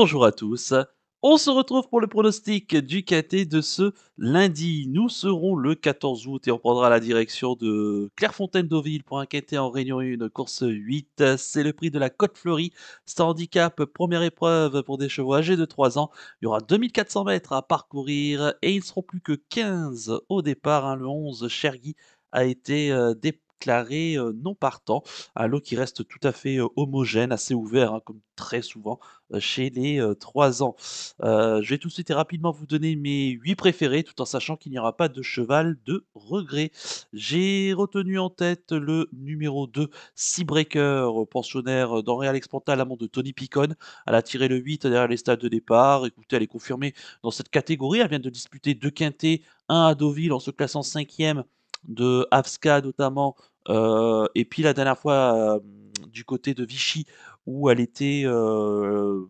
bonjour à tous. On se retrouve pour le pronostic du KT de ce lundi. Nous serons le 14 août et on prendra la direction de Clairefontaine-Deauville pour un KT en Réunion 1, course 8. C'est le prix de la Côte Fleurie. C'est handicap, première épreuve pour des chevaux âgés de 3 ans. Il y aura 2400 mètres à parcourir et ils seront plus que 15 au départ. Hein. le 11, Chergui a été euh, dépassé déclaré non partant. Un lot qui reste tout à fait homogène, assez ouvert, hein, comme très souvent chez les 3 ans. je vais tout de suite et rapidement vous donner mes 8 préférés, tout en sachant qu'il n'y aura pas de cheval de regret. J'ai retenu en tête le numéro 2, breaker pensionnaire d'Henri Alex à l'amant de Tony Picon. Elle a tiré le 8 derrière les stades de départ. Écoutez, elle est confirmée dans cette catégorie. Elle vient de disputer deux quintés, un à Deauville en se classant 5 de AFSCA notamment euh, et puis la dernière fois euh, du côté de Vichy où elle était euh,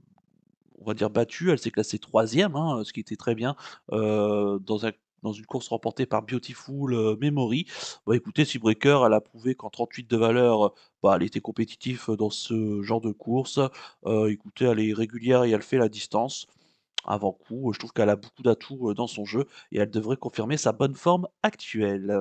on va dire battue, elle s'est classée troisième, hein, ce qui était très bien dans, une course remportée par Beautiful Memory. Bah, écoutez, écoutez, Breaker, elle a prouvé qu'en 38 de valeur, bah, elle était compétitive dans ce genre de course. écoutez, elle est régulière et elle fait la distance avant coup. Je trouve qu'elle a beaucoup d'atouts dans son jeu et elle devrait confirmer sa bonne forme actuelle.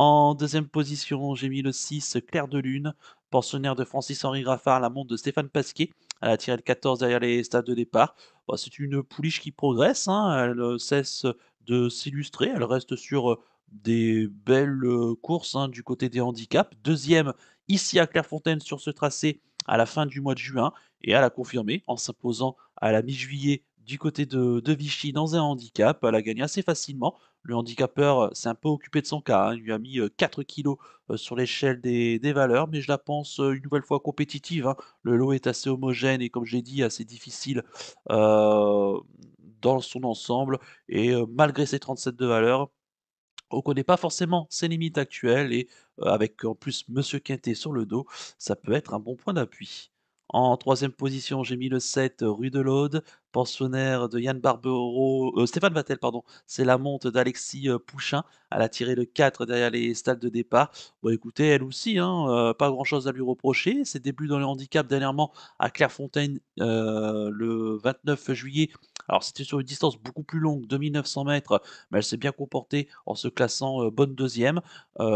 En deuxième position, j'ai mis le 6, Claire de Lune, pensionnaire de Francis-Henri Graffard, la montre de Stéphane Pasquier. Elle a tiré le 14 derrière les stades de départ. Bah, c'est une pouliche qui progresse, hein. elle euh, cesse de s'illustrer, elle reste sur euh, des belles euh, courses hein, du côté des handicaps. Deuxième, ici à Clairefontaine sur ce tracé à la fin du mois de juin, et elle a confirmé en s'imposant à la mi-juillet du côté de, Vichy dans un handicap. Elle a gagné assez facilement. Le handicapeur euh, s'est un peu occupé de son cas. Hein. Il lui a mis 4 euh, kilos euh, sur l'échelle des, valeurs, mais je la pense une nouvelle fois compétitive. Hein. Le lot est assez homogène et comme j'ai dit, assez difficile dans son ensemble. Et malgré ses 37 de valeur, on ne connaît pas forcément ses limites actuelles et avec en plus Monsieur Quintet sur le dos, ça peut être un bon point d'appui. En troisième position, j'ai mis le 7 Rue de l'Aude de Yann Barbero, euh, Stéphane Vattel, pardon, c'est la monte d'Alexis euh, Pouchin. Elle a tiré le 4 derrière les stades de départ. Bon, écoutez, elle aussi, hein, euh, pas grand chose à lui reprocher. Ses débuts dans les handicaps dernièrement à Clairefontaine le 29 juillet. Alors, c'était sur une distance beaucoup plus longue, 2900 mètres, mais elle s'est bien comportée en se classant bonne deuxième. elle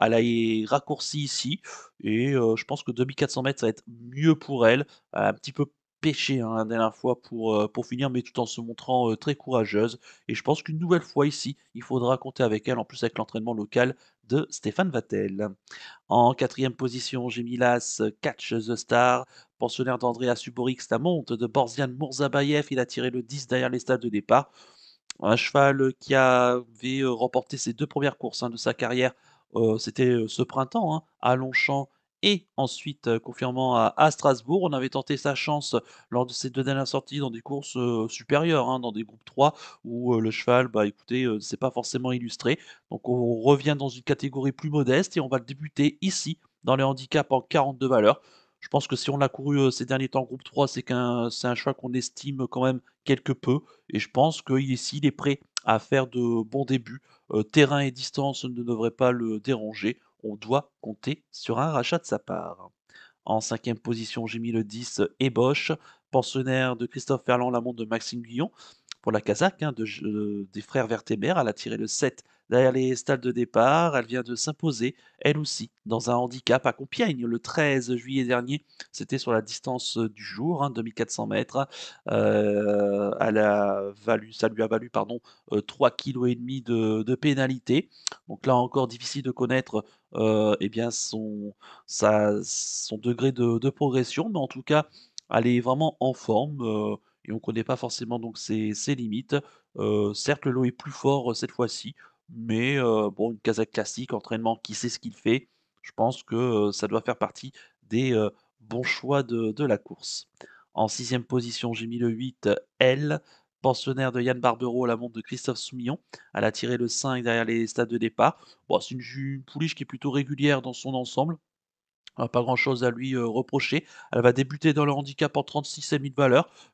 a raccourci ici, et je pense que 2400 mètres, ça va être mieux pour elle. Un petit peu pêché hein, la dernière fois pour, euh, pour finir, mais tout en se montrant euh, très courageuse. Et je pense qu'une nouvelle fois ici, il faudra compter avec elle, en plus avec l'entraînement local de Stéphane Vatel En quatrième position, j'ai euh, Catch the Star, pensionnaire d'Andrea Suborix, la monte de Borzian Mourzabayev. Il a tiré le 10 derrière les stades de départ. Un cheval qui avait remporté ses deux premières courses hein, de sa carrière, c'était ce printemps, hein, à Longchamp et ensuite euh, confirmant à, Strasbourg. On avait tenté sa chance lors de ces deux dernières sorties dans des courses euh, supérieures, hein, dans des groupes 3 où euh, le cheval, bah écoutez, c'est pas forcément illustré. Donc on revient dans une catégorie plus modeste et on va le débuter ici dans les handicaps en 42 valeurs. Je pense que si on l'a couru ces derniers temps en groupe 3, c'est qu'un c'est un choix qu'on estime quand même quelque peu. Et je pense ici, il est prêt à faire de bons débuts. terrain et distance ne devraient pas le déranger on doit compter sur un rachat de sa part. En cinquième position, j'ai mis le 10 Ebosch, pensionnaire de Christophe Ferland, l'amont de Maxime Guillon. Pour la casaque hein, euh, des frères Vertemer, elle a tiré le 7 derrière les stalles de départ. Elle vient de s'imposer, elle aussi, dans un handicap à Compiègne le 13 juillet dernier. C'était sur la distance euh, du jour, 2400 hein, mètres. Euh, elle a valu, ça lui a valu pardon, 3,5 kg de, de pénalité. Donc là encore, difficile de connaître et euh, eh bien son, degré de, progression, mais en tout cas, elle est vraiment en forme euh, et on ne connaît pas forcément donc ses, limites. Euh, certes, le lot est plus fort cette fois-ci, mais bon, une casaque classique, entraînement, qui sait ce qu'il fait. Je pense que ça doit faire partie des bons choix de, de la course. En sixième position, j'ai mis le 8 L pensionnaire de Yann Barbero, la montre de Christophe Soumillon. Elle a tiré le 5 derrière les stades de départ. c'est une, pouliche qui est plutôt régulière dans son ensemble. Euh, pas grand chose à lui euh, reprocher. Elle va débuter dans le handicap en 36 000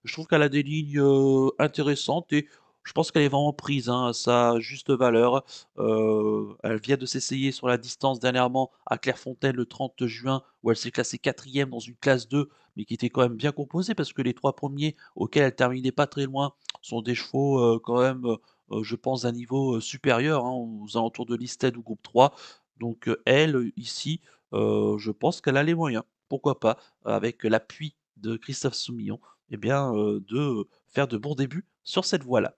Je trouve qu'elle a des lignes euh, intéressantes et je pense qu'elle est vraiment prise hein, à sa juste valeur. Euh, elle vient de s'essayer sur la distance dernièrement à Clairefontaine le 30 juin, où elle s'est classée quatrième dans une classe 2, mais qui était quand même bien composée, parce que les trois premiers auxquels elle terminait pas très loin sont des chevaux euh, quand même, euh, je pense, d'un niveau supérieur, hein, aux alentours de listed ou groupe 3. Donc elle, ici, je pense qu'elle a les moyens, pourquoi pas, avec l'appui de Christophe Soumillon, eh bien, de faire de bons débuts sur cette voie-là.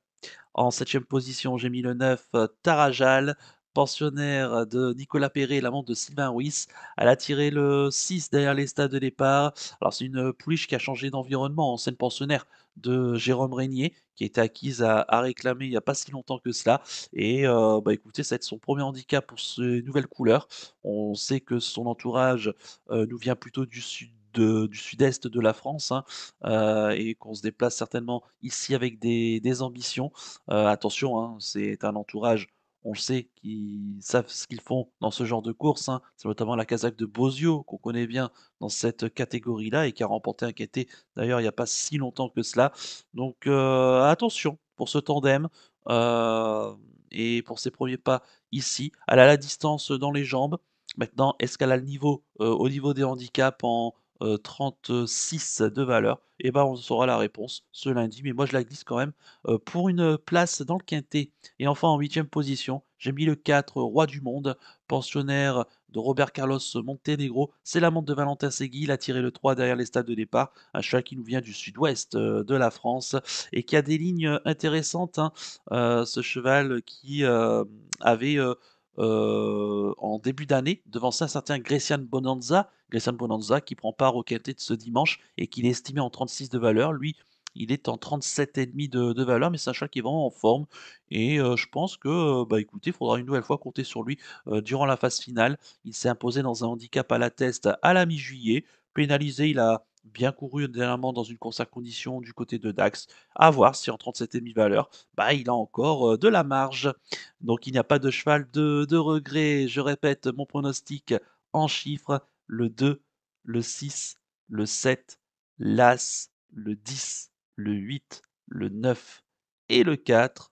En septième position, j'ai mis le 9 euh, Tarajal, pensionnaire de Nicolas Perret, l'amante de Sylvain Ruiz. Elle a tiré le 6 derrière les stades de départ. Alors c'est une pouliche qui a changé d'environnement, ancienne pensionnaire de Jérôme Régnier, qui été acquise à, réclamer il n'y a pas si longtemps que cela. Et euh, bah, écoutez, ça va être son premier handicap pour ces nouvelles couleurs. On sait que son entourage euh, nous vient plutôt du sud du sud-est de la France hein, euh, et qu'on se déplace certainement ici avec des, ambitions. Euh, attention, hein, c'est un entourage on le sait, qui savent ce qu'ils font dans ce genre de course. Hein. C'est notamment la Kazakh de Bozio qu'on connaît bien dans cette catégorie-là et qui a remporté un KT d'ailleurs il n'y a pas si longtemps que cela. Donc euh, attention pour ce tandem et pour ses premiers pas ici. Elle a la distance dans les jambes. Maintenant, est-ce qu'elle a le niveau au niveau des handicaps en 36 euh, de valeur, et eh ben on saura la réponse ce lundi. Mais moi je la glisse quand même euh, pour une place dans le quintet. Et enfin en huitième position, j'ai mis le 4 Roi du Monde, pensionnaire de Robert Carlos Montenegro. C'est la montre de Valentin Segui. Il a tiré le 3 derrière les stades de départ. Un cheval qui nous vient du sud-ouest euh, de la France et qui a des lignes intéressantes. Hein. ce cheval qui avait. Euh, en début d'année, devant un certain Grecian Bonanza. Grecian Bonanza qui prend part au quintet de ce dimanche et qu'il est estimé en 36 de valeur. Lui, il est en 37,5 de, de valeur, mais c'est un cheval qui est en forme. Et euh, je pense que, euh, bah écoutez, il faudra une nouvelle fois compter sur lui durant la phase finale. Il s'est imposé dans un handicap à la test à la mi-juillet. Pénalisé, il a bien couru dernièrement dans une course à condition du côté de Dax. À voir si en 37 37,5 valeur, bah, il a encore euh, de la marge. Donc il n'y a pas de cheval de, regret. Je répète mon pronostic en chiffres le 2, le 6, le 7, l'As, le 10, le 8, le 9 et le 4.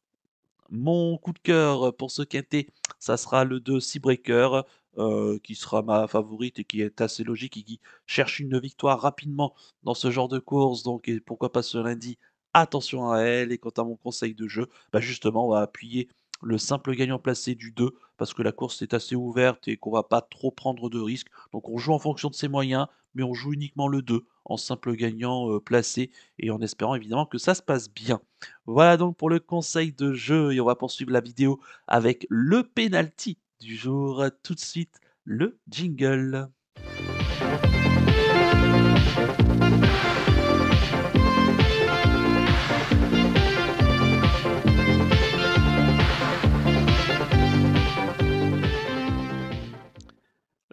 Mon coup de cœur pour ce quintet, ça sera le 2 Seabreaker. Euh, qui sera ma favorite et qui est assez logique et qui cherche une victoire rapidement dans ce genre de course. Donc, pourquoi pas ce lundi Attention à elle. Et quant à mon conseil de jeu, bah justement, on va appuyer le simple gagnant placé du 2 parce que la course est assez ouverte et qu'on va pas trop prendre de risques. Donc, on joue en fonction de ses moyens, mais on joue uniquement le 2 en simple gagnant euh, placé et en espérant évidemment que ça se passe bien. Voilà donc pour le conseil de jeu et on va poursuivre la vidéo avec le penalty du jour. Euh, tout de suite, le jingle.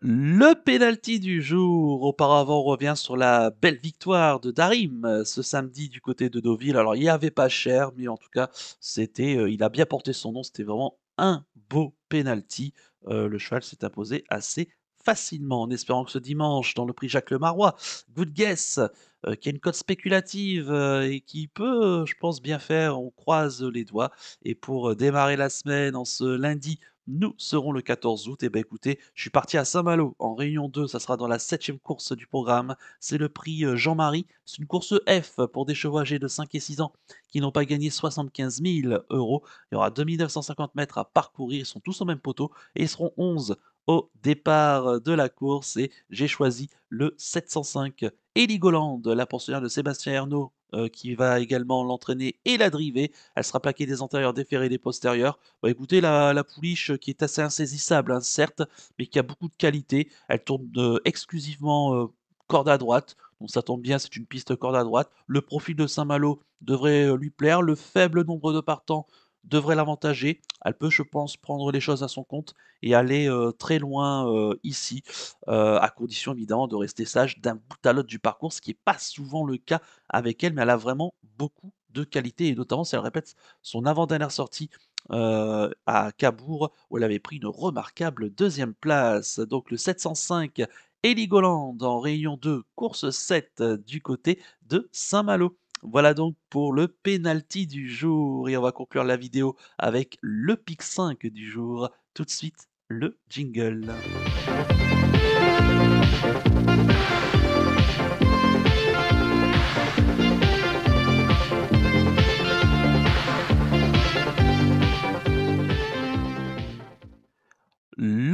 Le penalty du jour. Auparavant, revient sur la belle victoire de Darim euh, ce samedi du côté de Deauville. Alors, il n'y avait pas cher, mais en tout cas, c'était, euh, il a bien porté son nom. C'était vraiment un beau penalty. Euh, le cheval s'est imposé assez facilement en espérant que ce dimanche, dans le prix Jacques Lemarois, Good Guess, euh, qui a une cote spéculative euh, et qui peut, je pense, bien faire, on croise les doigts. Et pour démarrer la semaine en ce lundi nous serons le 14 août. Et eh ben écoutez, je suis parti à Saint-Malo en réunion 2. Ça sera dans la septième course du programme. C'est le prix euh, Jean-Marie. C'est une course F pour des chevaux âgés de 5 et 6 ans qui n'ont pas gagné 75 000 euros. Il y aura 2950 mètres à parcourir. Ils sont tous au même poteau et ils seront 11 au départ de la course. Et j'ai choisi le 705 Eligoland, la portionnaire de Sébastien Ernaud euh, qui va également l'entraîner et la driver. Elle sera plaquée des antérieurs, et des postérieurs. Bah, écoutez, la, pouliche euh, qui est assez insaisissable, hein, certes, mais qui a beaucoup de qualité. Elle tourne euh, exclusivement corde à droite. Donc ça tombe bien, c'est une piste corde à droite. Le profil de Saint-Malo devrait lui plaire. Le faible nombre de partants devrait l'avantager. Elle peut, je pense, prendre les choses à son compte et aller euh, très loin euh, ici, euh, à condition évidemment de rester sage d'un bout à l'autre du parcours, ce qui n'est pas souvent le cas avec elle, mais elle a vraiment beaucoup de qualité, et notamment si elle répète son avant-dernière sortie à Cabourg, où elle avait pris une remarquable deuxième place. Donc le 705 Eligoland en rayon 2, course 7 du côté de Saint-Malo. Voilà donc pour le penalty du jour et on va conclure la vidéo avec le pic 5 du jour. Tout de suite, le jingle.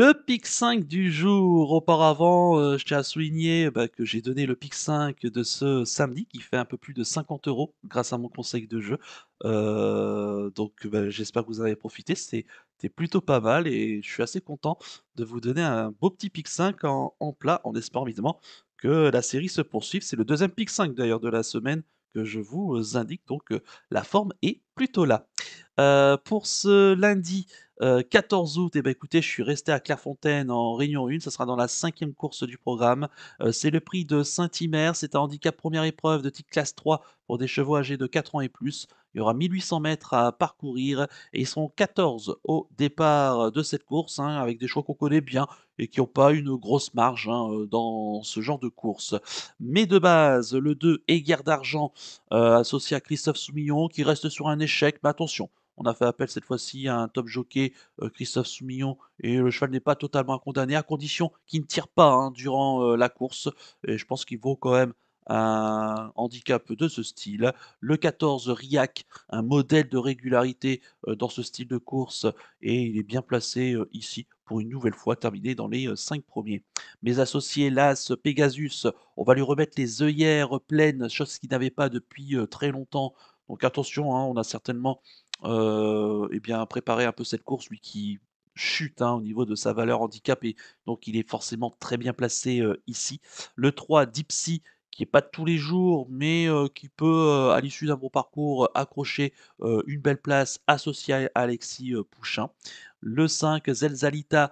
Le pic 5 du jour. Auparavant, euh, je tiens à souligner bah, que j'ai donné le pic 5 de ce samedi qui fait un peu plus de 50 euros grâce à mon conseil de jeu. Euh, donc bah, j'espère que vous en avez profité. C'était plutôt pas mal et je suis assez content de vous donner un beau petit pic 5 en, plat en espérant évidemment que la série se poursuive. C'est le deuxième pic 5 d'ailleurs de la semaine que je vous euh, indique. Donc la forme est plutôt là. Euh, pour ce lundi 14 euh, août, et eh ben, écoutez, je suis resté à Clairefontaine en Réunion 1, ce sera dans la cinquième course du programme. c'est le prix de Saint-Imer, c'est un handicap première épreuve de type classe 3 pour des chevaux âgés de 4 ans et plus. Il y aura 1800 mètres à parcourir et ils seront 14 au départ de cette course hein, avec des choix qu'on connaît bien et qui n'ont pas une grosse marge hein, euh, dans ce genre de course. Mais de base, le 2 est Guerre d'argent euh, associé à Christophe Soumillon qui reste sur un échec, mais attention, on a fait appel cette fois-ci à un top jockey, euh, Christophe Soumillon, et le cheval n'est pas totalement condamné, à condition qu'il ne tire pas hein, durant la course. Et je pense qu'il vaut quand même un handicap de ce style. Le 14, Riac, un modèle de régularité euh, dans ce style de course, et il est bien placé euh, ici pour une nouvelle fois terminé dans les 5 euh, premiers. Mes associés, l'As, Pegasus, on va lui remettre les œillères pleines, chose qu'il n'avait pas depuis très longtemps. Donc attention, hein, on a certainement eh bien, préparé un peu cette course, lui qui chute hein, au niveau de sa valeur handicap et donc il est forcément très bien placé ici. Le 3, Dipsy, qui n'est pas de tous les jours, mais qui peut, à l'issue d'un bon parcours, accrocher une belle place associée à Alexis Pouchin. Le 5, Zelzalita,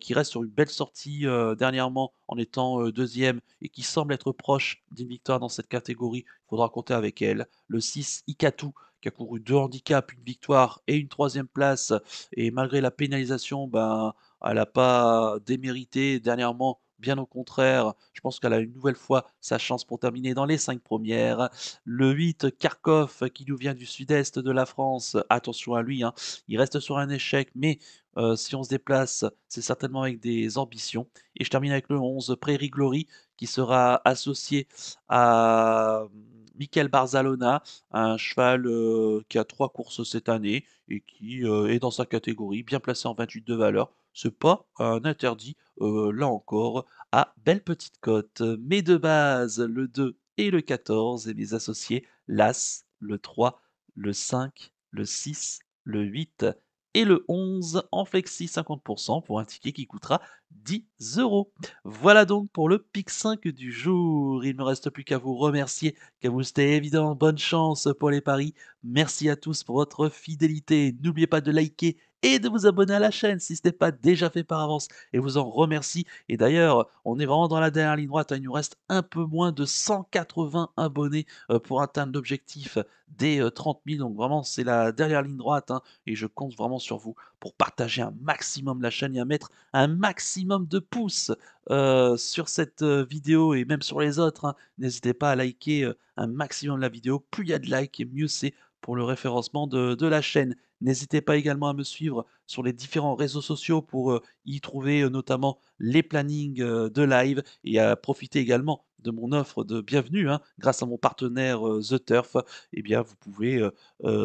qui reste sur une belle sortie dernièrement en étant deuxième et qui semble être proche d'une victoire dans cette catégorie. Il faudra compter avec elle. Le 6, Ikatu, qui a couru deux handicaps, une victoire et une troisième place. Et malgré la pénalisation, ben, elle n'a pas démérité dernièrement Bien au contraire, je pense qu'elle a une nouvelle fois sa chance pour terminer dans les 5 premières. Le 8, Kharkov, qui nous vient du sud-est de la France. Attention à lui, hein, il reste sur un échec, mais euh, si on se déplace, c'est certainement avec des ambitions. Et je termine avec le 11, Prairie Glory, qui sera associé à hum, Michael Barzalona, un cheval euh, qui a trois courses cette année et qui euh, est dans sa catégorie, bien placé en 28 de valeur ce pas un interdit, euh, là encore, à belle petite cote. Mais de base, le 2 et le 14, et mes associés, l'As, le 3, le 5, le 6, le 8 et le 11 en flexi 50% pour un ticket qui coûtera 10 euros. Voilà donc pour le PIC 5 du jour. Il ne me reste plus qu'à vous remercier, que vous c'était évident. Bonne chance pour les paris. Merci à tous pour votre fidélité. N'oubliez pas de liker et de vous abonner à la chaîne si ce n'est pas déjà fait par avance et vous en remercie. Et d'ailleurs, on est vraiment dans la dernière ligne droite, hein. il nous reste un peu moins de 180 abonnés euh, pour atteindre l'objectif des 30 euh, 000. Donc vraiment, c'est la dernière ligne droite hein. et je compte vraiment sur vous pour partager un maximum la chaîne et à mettre un maximum de pouces euh, sur cette euh, vidéo et même sur les autres. Hein. N'hésitez pas à liker euh, un maximum la vidéo. Plus il y a de likes, mieux c'est pour le référencement de, la chaîne. N'hésitez pas également à me suivre sur les différents réseaux sociaux pour y trouver notamment les plannings de live et à profiter également de mon offre de bienvenue hein. grâce à mon partenaire The Turf. Et eh bien, vous pouvez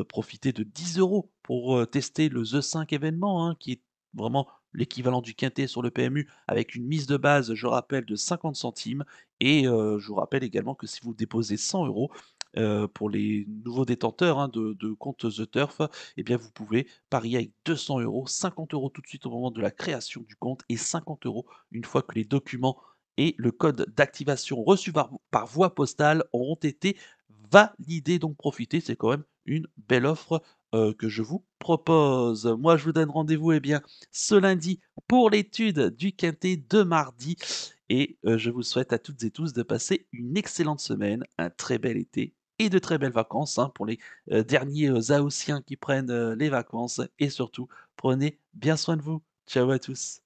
profiter de 10 euros pour tester le The 5 événement hein, qui est vraiment l'équivalent du quintet sur le PMU, avec une mise de base, je rappelle, de 50 centimes. Et euh, je vous rappelle également que si vous déposez 100 euros, euh, pour les nouveaux détenteurs hein, de, de The Turf, eh bien vous pouvez parier avec 200 euros, 50 euros tout de suite au moment de la création du compte et 50 euros une fois que les documents et le code d'activation reçu par, par, voie postale auront été validés. Donc profitez, c'est quand même une belle offre euh, que je vous propose. Moi, je vous donne rendez-vous eh bien, ce lundi pour l'étude du quintet de mardi. Et euh, je vous souhaite à toutes et tous de passer une excellente semaine, un très bel été et de très belles vacances hein, pour les euh, derniers Haussiens qui prennent les vacances. Et surtout, prenez bien soin de vous. Ciao à tous.